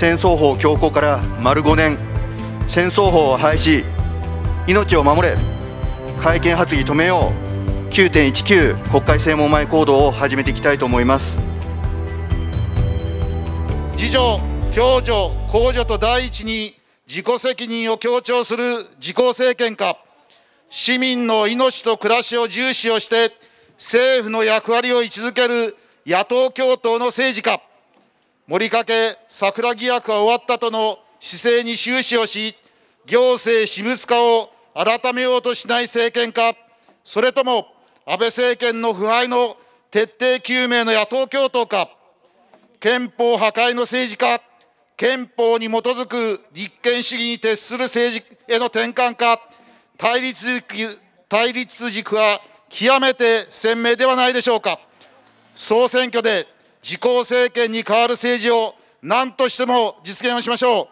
戦争法強行から丸5年戦争法を廃止命を守れ会見発議止めよう9.19国会正門前行動を始めていきたいと思います自助共助公助と第一に自己責任を強調する自公政権か市民の命と暮らしを重視をして政府の役割を位置づける野党共闘の政治家森掛桜疑惑は終わったとの姿勢に終始をし、行政私物化を改めようとしない政権か、それとも安倍政権の腐敗の徹底究明の野党共闘か、憲法破壊の政治か、憲法に基づく立憲主義に徹する政治への転換か、対立対立軸は極めて鮮明ではないでしょうか。総選挙で自公政権に代わる政治を何としても実現をしましょう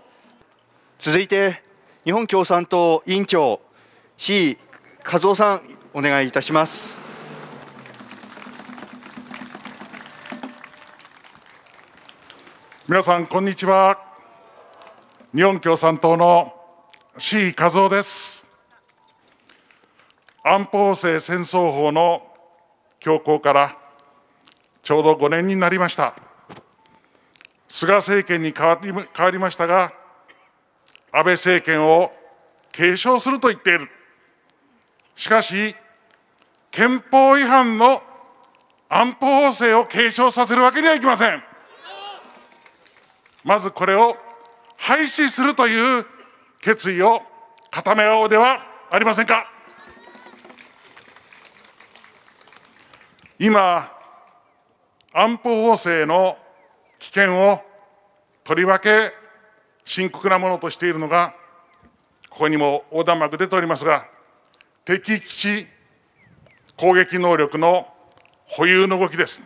続いて日本共産党委員長志位和夫さんお願いいたします皆さんこんにちは日本共産党の志位和夫です安保法制戦争法の強行からちょうど5年になりました。菅政権に変わり変わりましたが、安倍政権を継承すると言っている。しかし、憲法違反の安保法制を継承させるわけにはいきません。まずこれを廃止するという決意を固めようではありませんか。今、安保法制の危険をとりわけ深刻なものとしているのが、ここにも横断幕出ておりますが、敵基地攻撃能力の保有の動きです。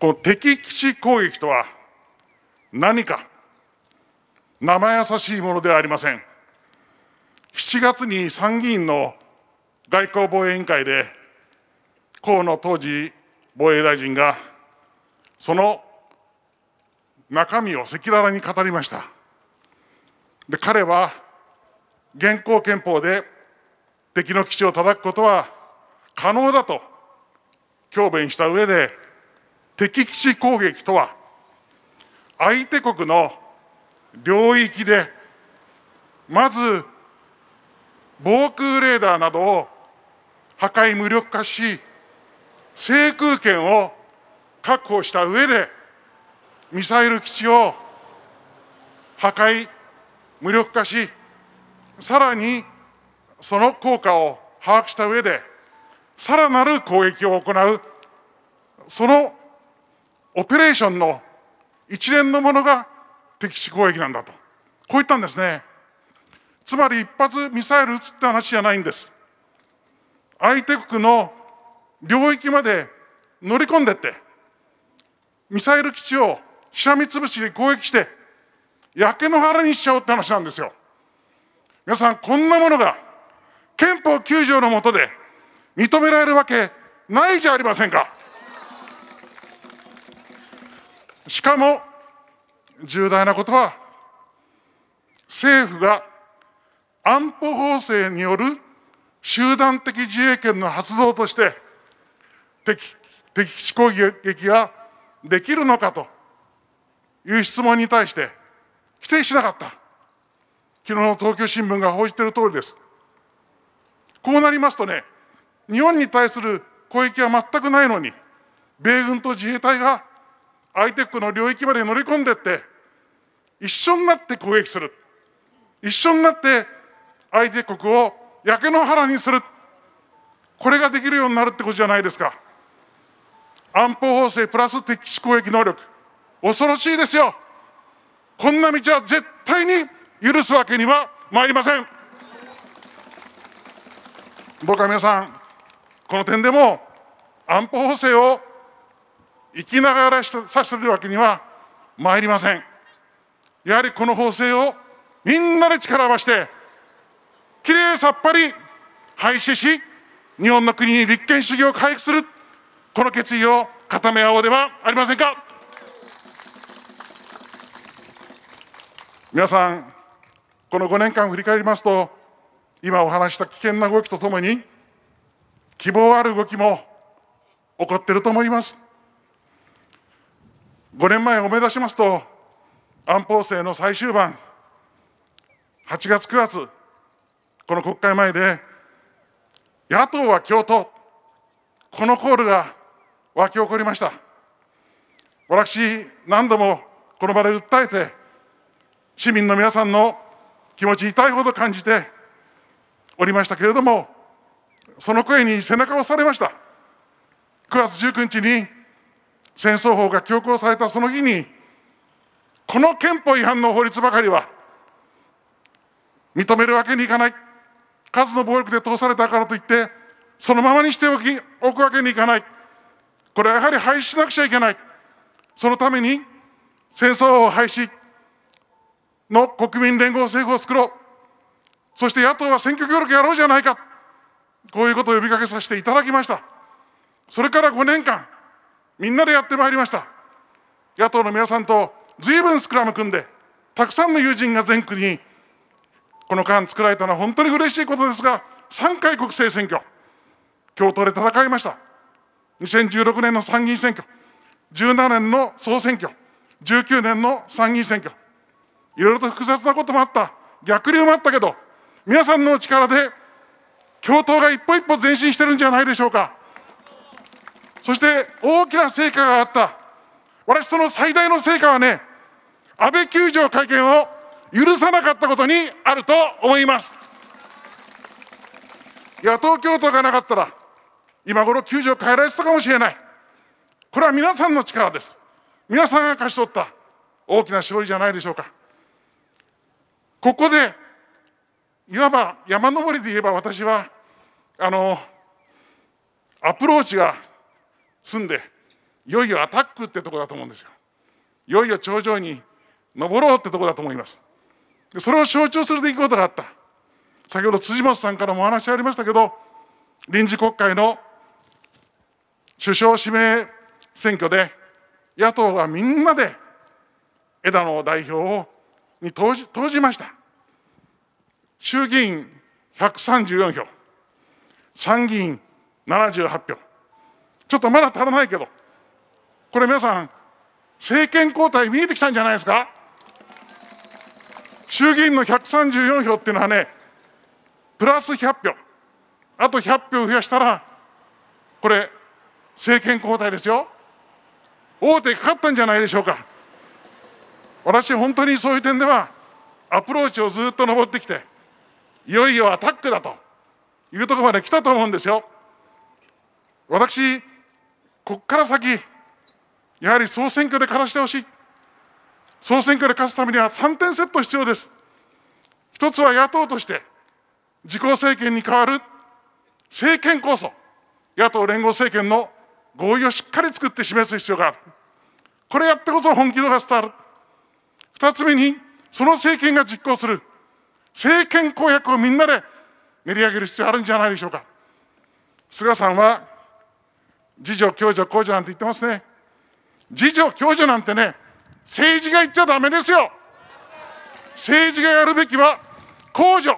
この敵基地攻撃とは何か生優しいものではありません。7月に参議院の外交防衛委員会で河野当時防衛大臣がその中身を赤裸々に語りましたで彼は現行憲法で敵の基地を叩くことは可能だと強弁した上で敵基地攻撃とは相手国の領域でまず防空レーダーなどを破壊無力化し制空権を確保した上で、ミサイル基地を破壊、無力化し、さらにその効果を把握した上で、さらなる攻撃を行う、そのオペレーションの一連のものが敵地攻撃なんだと、こう言ったんですね。つまり一発ミサイル撃つって話じゃないんです。相手国の領域まで乗り込んでってミサイル基地をしらみつぶしに攻撃して焼け野原にしちゃおうって話なんですよ皆さんこんなものが憲法9条の下で認められるわけないじゃありませんかしかも重大なことは政府が安保法制による集団的自衛権の発動として敵敵地攻撃ができるのかという質問に対して否定しなかった昨日の東京新聞が報じている通りですこうなりますとね日本に対する攻撃は全くないのに米軍と自衛隊が相手国の領域まで乗り込んでって一緒になって攻撃する一緒になって相手国を焼け野原にするこれができるようになるってことじゃないですか。安保法制プラス敵基地攻撃能力、恐ろしいですよ。こんな道は絶対に許すわけにはまいりません。僕は皆さん、この点でも安保法制を生きながらさせてるわけにはまいりません。やはりこの法制をみんなで力を合わせて、きれいさっぱり廃止し、日本の国に立憲主義を回復する。この決意を固め合おうではありませんか。皆さん、この5年間振り返りますと、今お話した危険な動きとともに、希望ある動きも起こっていると思います。5年前を思い出しますと、安保制の最終盤、8月、9月、この国会前で、野党は共闘、このコールが沸き起こりました私何度もこの場で訴えて市民の皆さんの気持ち痛いほど感じておりましたけれどもその声に背中を押されました9月19日に戦争法が強行されたその日にこの憲法違反の法律ばかりは認めるわけにいかない数の暴力で通されたからといってそのままにしておきおくわけにいかないこれはやはり廃止しなくちゃいけない。そのために、戦争を廃止の国民連合政府を作ろう。そして野党は選挙協力やろうじゃないか。こういうことを呼びかけさせていただきました。それから5年間、みんなでやってまいりました。野党の皆さんとずいぶんスクラム組んで、たくさんの友人が全国にこの間作られたのは本当に嬉しいことですが、3回国政選挙、共闘で戦いました。2016年の参議院選挙、17年の総選挙、19年の参議院選挙、いろいろと複雑なこともあった、逆流もあったけど、皆さんの力で共闘が一歩一歩前進してるんじゃないでしょうか。そして大きな成果があった、私、その最大の成果はね、安倍9条改憲を許さなかったことにあると思います。野党共闘がなかったら、今頃救助を変えられてたかもしれない。これは皆さんの力です。皆さんが勝ち取った大きな勝利じゃないでしょうか。ここで、いわば山登りで言えば私は、あの、アプローチが済んで、いよいよアタックってとこだと思うんですよ。いよいよ頂上に登ろうってとこだと思います。でそれを象徴する出来事があった。先ほど辻元さんからもお話ありましたけど、臨時国会の首相指名選挙で野党がみんなで枝野代表をに投じ投じました。衆議院134票、参議院78票。ちょっとまだ足らないけど、これ皆さん、政権交代見えてきたんじゃないですか衆議院の134票っていうのはね、プラス100票、あと100票増やしたら、これ、政権交代ですよ大手かかったんじゃないでしょうか私本当にそういう点ではアプローチをずっと登ってきていよいよアタックだというところまで来たと思うんですよ私ここから先やはり総選挙で勝たせてほしい総選挙で勝つためには3点セット必要です一つは野党として自公政権に代わる政権こそ野党連合政権の合意をしっかり作って示す必要がある。これやってこそ本気度が伝わる。二つ目に、その政権が実行する。政権公約をみんなで練り上げる必要あるんじゃないでしょうか。菅さんは、自助、共助、公助なんて言ってますね。自助、共助なんてね、政治が言っちゃだめですよ。政治がやるべきは、公助、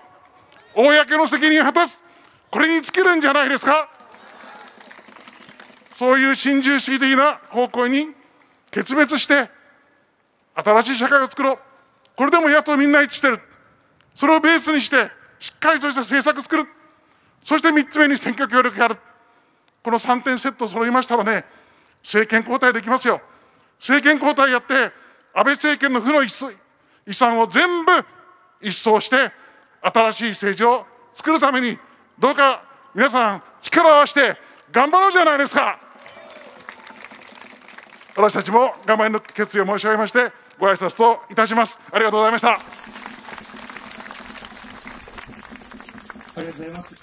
公の責任を果たす。これに尽きるんじゃないですか。そういう新自由主義的な方向に決別して、新しい社会を作ろう。これでも野党みんな一致してる。それをベースにして、しっかりとした政策作る。そして3つ目に選挙協力やる。この3点セット揃いましたらね、政権交代できますよ。政権交代やって、安倍政権の負の遺産を全部一掃して、新しい政治を作るために、どうか皆さん力を合わせて頑張ろうじゃないですか。私たちも我慢の決意を申し上げましてご挨拶といたしますありがとうございましたありがとうございます